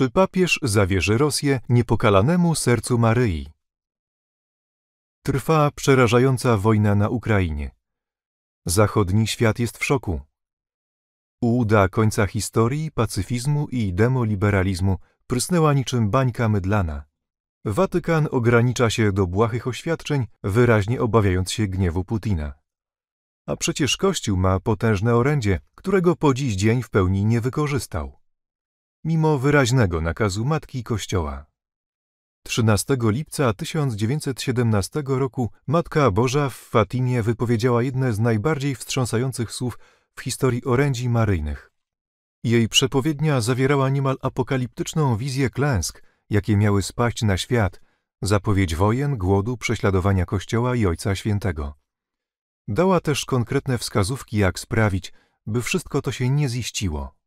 czy papież zawierzy Rosję niepokalanemu sercu Maryi. Trwa przerażająca wojna na Ukrainie. Zachodni świat jest w szoku. Uda końca historii, pacyfizmu i demoliberalizmu prysnęła niczym bańka mydlana. Watykan ogranicza się do błahych oświadczeń, wyraźnie obawiając się gniewu Putina. A przecież Kościół ma potężne orędzie, którego po dziś dzień w pełni nie wykorzystał mimo wyraźnego nakazu Matki Kościoła. 13 lipca 1917 roku Matka Boża w Fatimie wypowiedziała jedne z najbardziej wstrząsających słów w historii orędzi maryjnych. Jej przepowiednia zawierała niemal apokaliptyczną wizję klęsk, jakie miały spaść na świat, zapowiedź wojen, głodu, prześladowania Kościoła i Ojca Świętego. Dała też konkretne wskazówki, jak sprawić, by wszystko to się nie ziściło.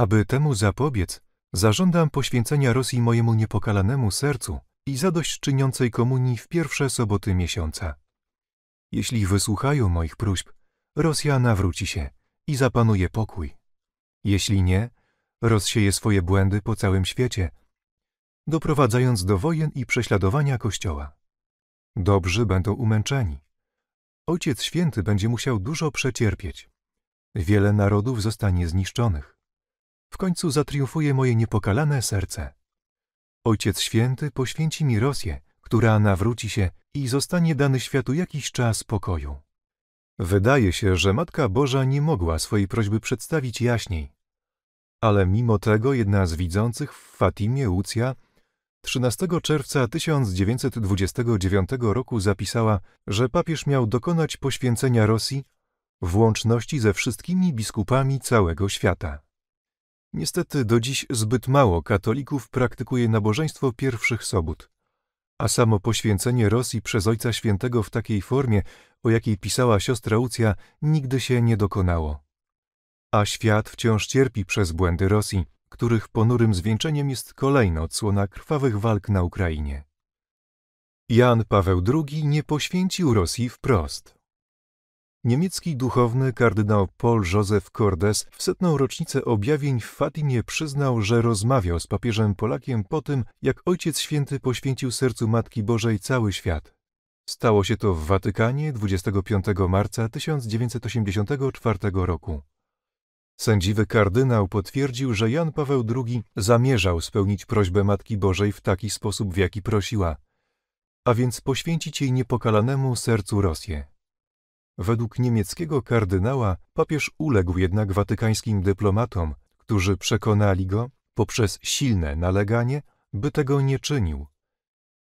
Aby temu zapobiec, zażądam poświęcenia Rosji mojemu niepokalanemu sercu i zadośćczyniącej komunii w pierwsze soboty miesiąca. Jeśli wysłuchają moich próśb, Rosja nawróci się i zapanuje pokój. Jeśli nie, rozsieje swoje błędy po całym świecie, doprowadzając do wojen i prześladowania Kościoła. Dobrzy będą umęczeni. Ojciec Święty będzie musiał dużo przecierpieć. Wiele narodów zostanie zniszczonych. W końcu zatriumfuje moje niepokalane serce. Ojciec Święty poświęci mi Rosję, która nawróci się i zostanie dany światu jakiś czas pokoju. Wydaje się, że Matka Boża nie mogła swojej prośby przedstawić jaśniej. Ale mimo tego jedna z widzących w Fatimie Ucja, 13 czerwca 1929 roku zapisała, że papież miał dokonać poświęcenia Rosji w łączności ze wszystkimi biskupami całego świata. Niestety do dziś zbyt mało katolików praktykuje nabożeństwo pierwszych sobót, a samo poświęcenie Rosji przez Ojca Świętego w takiej formie, o jakiej pisała siostra Ucja, nigdy się nie dokonało. A świat wciąż cierpi przez błędy Rosji, których ponurym zwieńczeniem jest kolejna odsłona krwawych walk na Ukrainie. Jan Paweł II nie poświęcił Rosji wprost. Niemiecki duchowny kardynał Paul Joseph Cordes w setną rocznicę objawień w Fatimie przyznał, że rozmawiał z papieżem Polakiem po tym, jak Ojciec Święty poświęcił sercu Matki Bożej cały świat. Stało się to w Watykanie 25 marca 1984 roku. Sędziwy kardynał potwierdził, że Jan Paweł II zamierzał spełnić prośbę Matki Bożej w taki sposób, w jaki prosiła, a więc poświęcić jej niepokalanemu sercu Rosję. Według niemieckiego kardynała papież uległ jednak watykańskim dyplomatom, którzy przekonali go, poprzez silne naleganie, by tego nie czynił,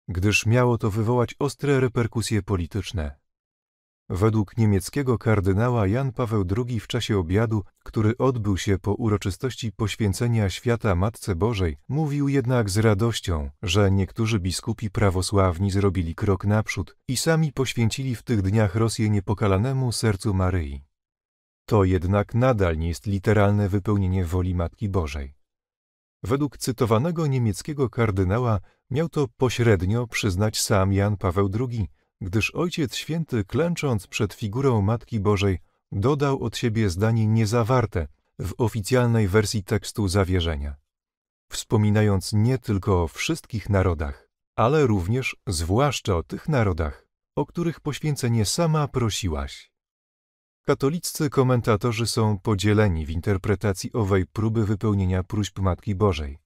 gdyż miało to wywołać ostre reperkusje polityczne. Według niemieckiego kardynała Jan Paweł II w czasie obiadu, który odbył się po uroczystości poświęcenia świata Matce Bożej, mówił jednak z radością, że niektórzy biskupi prawosławni zrobili krok naprzód i sami poświęcili w tych dniach Rosję niepokalanemu sercu Maryi. To jednak nadal nie jest literalne wypełnienie woli Matki Bożej. Według cytowanego niemieckiego kardynała miał to pośrednio przyznać sam Jan Paweł II, gdyż Ojciec Święty, klęcząc przed figurą Matki Bożej, dodał od siebie zdanie niezawarte w oficjalnej wersji tekstu zawierzenia, wspominając nie tylko o wszystkich narodach, ale również zwłaszcza o tych narodach, o których poświęcenie sama prosiłaś. Katoliccy komentatorzy są podzieleni w interpretacji owej próby wypełnienia próśb Matki Bożej.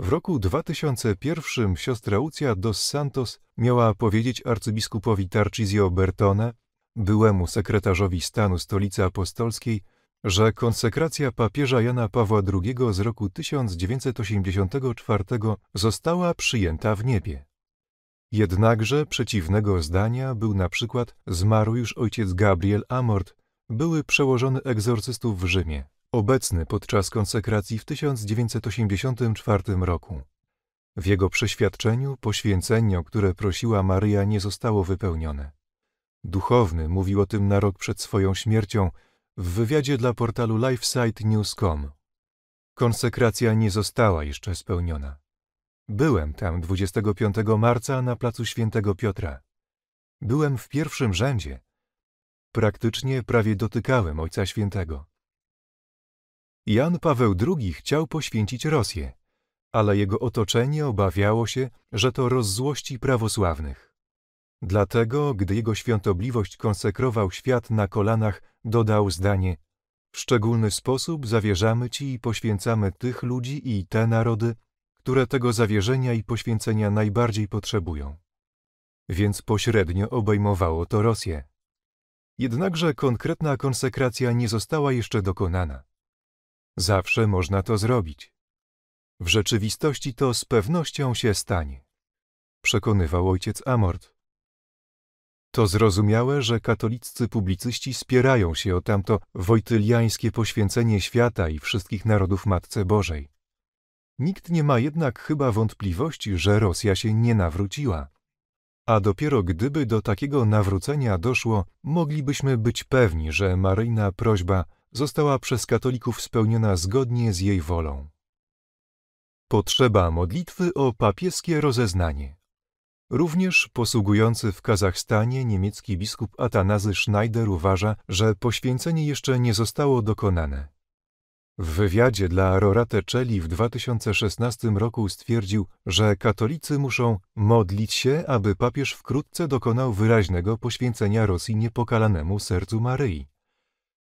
W roku 2001 siostra Ucja dos Santos miała powiedzieć arcybiskupowi Tarcizio Bertone, byłemu sekretarzowi stanu Stolicy Apostolskiej, że konsekracja papieża Jana Pawła II z roku 1984 została przyjęta w niebie. Jednakże przeciwnego zdania był na przykład zmarł już ojciec Gabriel Amort, były przełożony egzorcystów w Rzymie obecny podczas konsekracji w 1984 roku. W jego przeświadczeniu poświęcenie, o które prosiła Maryja, nie zostało wypełnione. Duchowny mówił o tym na rok przed swoją śmiercią w wywiadzie dla portalu LifeSiteNews.com. Konsekracja nie została jeszcze spełniona. Byłem tam 25 marca na placu Świętego Piotra. Byłem w pierwszym rzędzie. Praktycznie prawie dotykałem Ojca Świętego. Jan Paweł II chciał poświęcić Rosję, ale jego otoczenie obawiało się, że to rozzłości prawosławnych. Dlatego, gdy jego świątobliwość konsekrował świat na kolanach, dodał zdanie W szczególny sposób zawierzamy Ci i poświęcamy tych ludzi i te narody, które tego zawierzenia i poświęcenia najbardziej potrzebują. Więc pośrednio obejmowało to Rosję. Jednakże konkretna konsekracja nie została jeszcze dokonana. Zawsze można to zrobić. W rzeczywistości to z pewnością się stanie, przekonywał ojciec Amort. To zrozumiałe, że katoliccy publicyści spierają się o tamto wojtyliańskie poświęcenie świata i wszystkich narodów Matce Bożej. Nikt nie ma jednak chyba wątpliwości, że Rosja się nie nawróciła. A dopiero gdyby do takiego nawrócenia doszło, moglibyśmy być pewni, że Maryjna prośba została przez katolików spełniona zgodnie z jej wolą. Potrzeba modlitwy o papieskie rozeznanie. Również posługujący w Kazachstanie niemiecki biskup Atanazy Schneider uważa, że poświęcenie jeszcze nie zostało dokonane. W wywiadzie dla Rorate Czeli w 2016 roku stwierdził, że katolicy muszą modlić się, aby papież wkrótce dokonał wyraźnego poświęcenia Rosji niepokalanemu sercu Maryi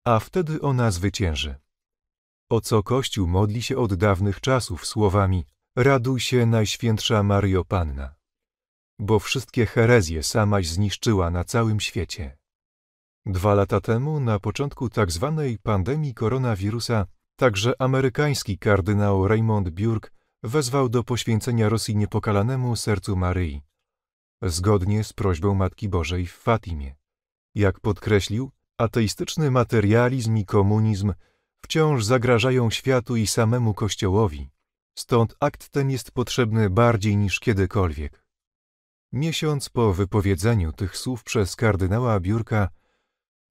a wtedy ona zwycięży. O co Kościół modli się od dawnych czasów słowami Raduj się, Najświętsza Mario Panna, bo wszystkie herezje samaś zniszczyła na całym świecie. Dwa lata temu, na początku tzw. Tak pandemii koronawirusa, także amerykański kardynał Raymond Burke wezwał do poświęcenia Rosji niepokalanemu sercu Maryi, zgodnie z prośbą Matki Bożej w Fatimie. Jak podkreślił, Ateistyczny materializm i komunizm wciąż zagrażają światu i samemu Kościołowi, stąd akt ten jest potrzebny bardziej niż kiedykolwiek. Miesiąc po wypowiedzeniu tych słów przez kardynała Biurka,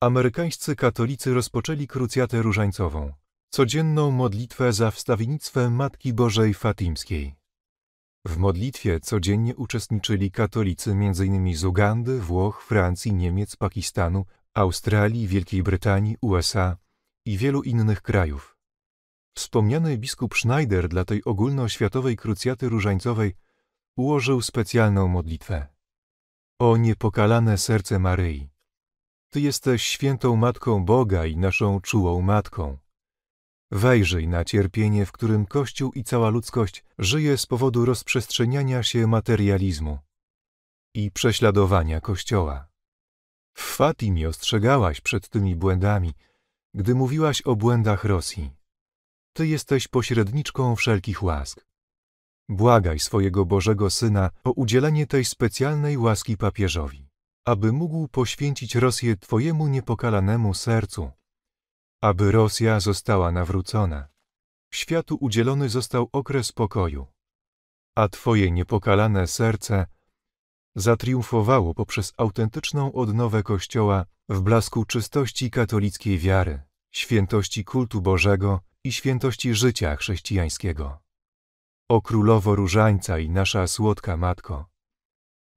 amerykańscy katolicy rozpoczęli krucjatę różańcową, codzienną modlitwę za wstawiennictwem Matki Bożej Fatimskiej. W modlitwie codziennie uczestniczyli katolicy m.in. z Ugandy, Włoch, Francji, Niemiec, Pakistanu, Australii, Wielkiej Brytanii, USA i wielu innych krajów. Wspomniany biskup Schneider dla tej ogólnoświatowej krucjaty różańcowej ułożył specjalną modlitwę. O niepokalane serce Maryi, Ty jesteś świętą Matką Boga i naszą czułą Matką. Wejrzyj na cierpienie, w którym Kościół i cała ludzkość żyje z powodu rozprzestrzeniania się materializmu i prześladowania Kościoła. W Fatimie ostrzegałaś przed tymi błędami, gdy mówiłaś o błędach Rosji. Ty jesteś pośredniczką wszelkich łask. Błagaj swojego Bożego Syna o udzielenie tej specjalnej łaski papieżowi, aby mógł poświęcić Rosję Twojemu niepokalanemu sercu, aby Rosja została nawrócona. Światu udzielony został okres pokoju, a Twoje niepokalane serce zatriumfowało poprzez autentyczną odnowę Kościoła w blasku czystości katolickiej wiary, świętości kultu Bożego i świętości życia chrześcijańskiego. O Królowo Różańca i nasza słodka Matko,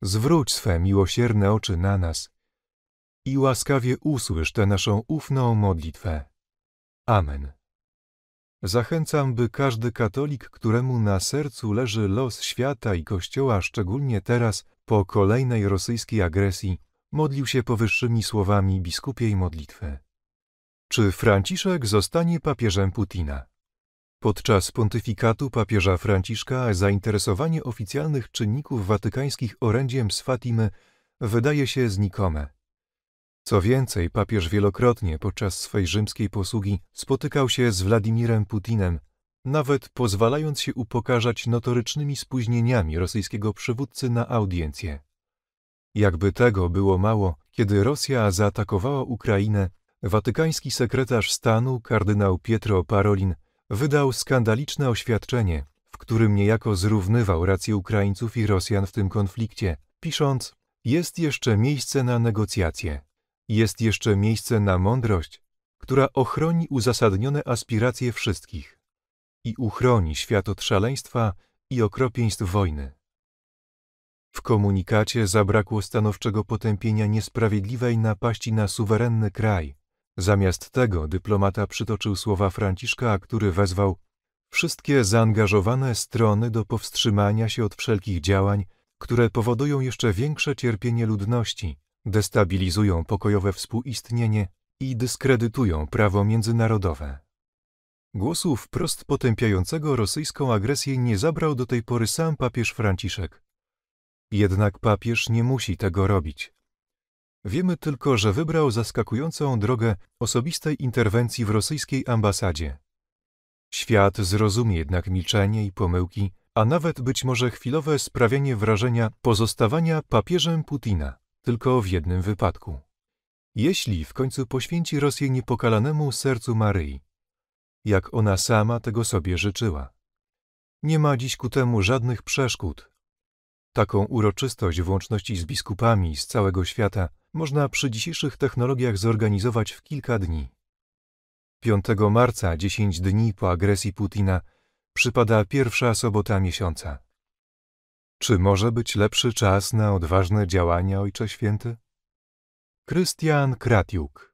zwróć swe miłosierne oczy na nas i łaskawie usłysz tę naszą ufną modlitwę. Amen. Zachęcam, by każdy katolik, któremu na sercu leży los świata i Kościoła, szczególnie teraz, po kolejnej rosyjskiej agresji modlił się powyższymi słowami biskupiej modlitwy. Czy Franciszek zostanie papieżem Putina? Podczas pontyfikatu papieża Franciszka zainteresowanie oficjalnych czynników watykańskich orędziem z Fatimy wydaje się znikome. Co więcej, papież wielokrotnie podczas swej rzymskiej posługi spotykał się z Władimirem Putinem, nawet pozwalając się upokarzać notorycznymi spóźnieniami rosyjskiego przywódcy na audiencję. Jakby tego było mało, kiedy Rosja zaatakowała Ukrainę, watykański sekretarz stanu kardynał Pietro Parolin wydał skandaliczne oświadczenie, w którym niejako zrównywał rację Ukraińców i Rosjan w tym konflikcie, pisząc: Jest jeszcze miejsce na negocjacje, jest jeszcze miejsce na mądrość, która ochroni uzasadnione aspiracje wszystkich i uchroni świat od szaleństwa i okropieństw wojny. W komunikacie zabrakło stanowczego potępienia niesprawiedliwej napaści na suwerenny kraj. Zamiast tego dyplomata przytoczył słowa Franciszka, który wezwał wszystkie zaangażowane strony do powstrzymania się od wszelkich działań, które powodują jeszcze większe cierpienie ludności, destabilizują pokojowe współistnienie i dyskredytują prawo międzynarodowe. Głosu wprost potępiającego rosyjską agresję nie zabrał do tej pory sam papież Franciszek. Jednak papież nie musi tego robić. Wiemy tylko, że wybrał zaskakującą drogę osobistej interwencji w rosyjskiej ambasadzie. Świat zrozumie jednak milczenie i pomyłki, a nawet być może chwilowe sprawienie wrażenia pozostawania papieżem Putina, tylko w jednym wypadku. Jeśli w końcu poświęci Rosję niepokalanemu sercu Maryi, jak ona sama tego sobie życzyła. Nie ma dziś ku temu żadnych przeszkód. Taką uroczystość w łączności z biskupami z całego świata można przy dzisiejszych technologiach zorganizować w kilka dni. 5 marca, 10 dni po agresji Putina, przypada pierwsza sobota miesiąca. Czy może być lepszy czas na odważne działania, Ojcze Święty? Krystian Kratiuk